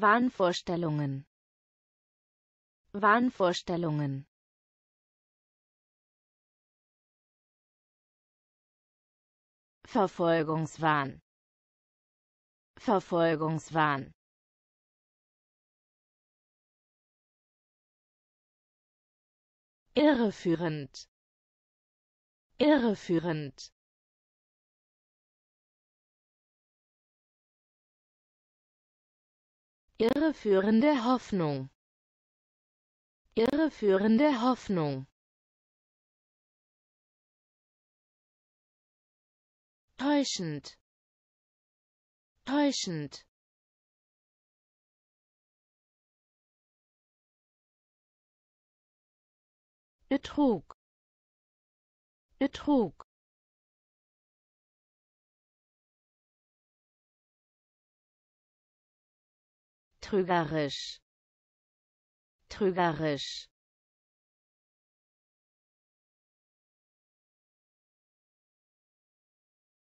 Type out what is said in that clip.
Wahnvorstellungen Wahnvorstellungen Verfolgungswahn Verfolgungswahn irreführend irreführend irreführende Hoffnung, irreführende Hoffnung, täuschend, täuschend, Betrug, Betrug. trügerisch trügerisch